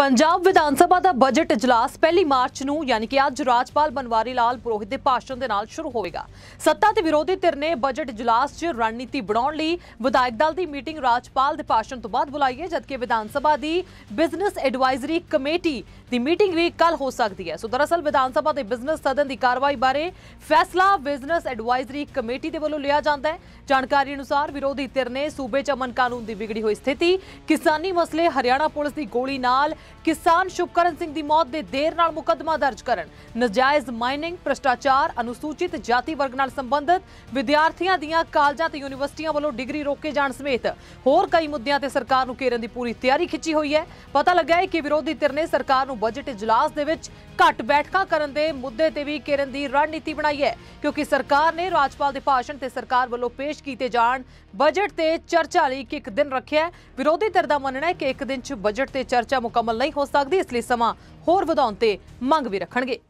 ਪੰਜਾਬ ਵਿਧਾਨ ਸਭਾ ਦਾ ਬਜਟ اجلاس 1 ਮਾਰਚ ਨੂੰ ਯਾਨੀ ਕਿ ਅੱਜ ਰਾਜਪਾਲ ਬਨਵਾਰੀ ਲਾਲ ਪੁਰੋਹਿਤ ਦੇ ਭਾਸ਼ਣ ਦੇ ਨਾਲ ਸ਼ੁਰੂ ਹੋਵੇਗਾ ਸੱਤਾ ਤੇ ਵਿਰੋਧੀ ਧਿਰ ਨੇ ਬਜਟ اجلاس 'ਚ ਰਣਨੀਤੀ ਬਣਾਉਣ ਲਈ ਵਿਧਾਇਕ ਦਲ ਦੀ ਮੀਟਿੰਗ ਰਾਜਪਾਲ ਦੇ ਭਾਸ਼ਣ ਤੋਂ ਬਾਅਦ ਬੁਲਾਈ ਹੈ ਜਦਕਿ ਵਿਧਾਨ ਸਭਾ ਦੀ ਬਿਜ਼ਨਸ ਐਡਵਾਈਜ਼ਰੀ ਕਮੇਟੀ ਦੀ ਮੀਟਿੰਗ ਵੀ ਕੱਲ ਹੋ ਸਕਦੀ ਹੈ ਸੋ ਦਰਅਸਲ ਵਿਧਾਨ ਸਭਾ ਦੇ ਬਿਜ਼ਨਸ ਸਦਨ ਦੀ ਕਾਰਵਾਈ ਬਾਰੇ ਫੈਸਲਾ ਬਿਜ਼ਨਸ ਐਡਵਾਈਜ਼ਰੀ ਕਮੇਟੀ ਦੇ ਵੱਲੋਂ ਲਿਆ ਜਾਂਦਾ ਹੈ ਜਾਣਕਾਰੀ ਅਨੁਸਾਰ ਵਿਰੋਧੀ ਧਿਰ ਨੇ ਸੂਬੇ 'ਚ ਅਮਨ ਕਾਨੂੰਨ ਦੀ ਵਿਗੜੀ ਹੋਈ ਸਥਿਤੀ ਕਿਸਾਨੀ ਮਸਲੇ ਹਰਿਆਣਾ ਪੁਲਿਸ ਦੀ ਗੋਲੀ ਨਾਲ ਕਿਸਾਨ ਸ਼ੁਭਕਰਨ ਸਿੰਘ ਦੀ ਮੌਤ ਦੇ ਦੇਰ ਨਾਲ ਮੁਕੱਦਮਾ ਦਰਜ ਕਰਨ ਨਜਾਇਜ਼ ਮਾਈਨਿੰਗ ਭ੍ਰਸ਼ਟਾਚਾਰ ਅਨੁਸੂਚਿਤ ਜਾਤੀ ਵਰਗ ਨਾਲ ਸੰਬੰਧਿਤ ਵਿਦਿਆਰਥੀਆਂ ਦੀਆਂ ਕਾਲਜਾਂ ਤੇ ਯੂਨੀਵਰਸਿਟੀਆਂ ਵੱਲੋਂ ਡਿਗਰੀ ਰੋਕੇ ਜਾਣ ਸਮੇਤ ਹੋਰ ਕਈ ਮੁੱਦਿਆਂ ਤੇ ਸਰਕਾਰ ਨੂੰ ਘੇਰਨ ਦੀ ਪੂਰੀ ਤਿਆਰੀ ਖਿੱਚੀ ਹੋਈ ਹੈ ਪਤਾ ਲੱਗਾ ਹੈ ਕਿ ਵਿਰੋਧੀ ਧਿਰ ਨੇ ਸਰਕਾਰ ਨੂੰ ਬਜਟ ਇਜਲਾਸ ਦੇ ਵਿੱਚ ਘੱਟ ਬੈਠਕਾਂ ਕਰਨ ਦੇ ਮੁੱਦੇ ਤੇ ਵੀ ਘੇਰਨ ਦੀ ਰਣਨੀਤੀ ਬਣਾਈ ਹੈ ਕਿਉਂਕਿ ਸਰਕਾਰ ਨੇ ਰਾਜਪਾਲ ਦੇ ਭਾਸ਼ਣ ਤੇ ਸਰਕਾਰ ਵੱਲੋਂ ਪੇਸ਼ ਕੀਤੇ ਜਾਣ ਬਜਟ ਤੇ ਚਰਚਾ ਲਈ ਇੱਕ ਦਿਨ ਰੱਖਿਆ ਵਿਰੋਧੀ ਧਿਰ ਦਾ ਮੰਨਣਾ ਹੈ ਕਿ ਇੱਕ ਦਿਨ 'ਚ ਬਜਟ ਤੇ ਚਰਚਾ ਮੁਕੰਮਲ ਨਹੀਂ ਹੋ ਸਕਦੀ ਇਸ ਲਈ ਸਮਾਂ ਹੋਰ ਵਧਾਉਣ ਤੇ ਮੰਗ ਵੀ ਰੱਖਣਗੇ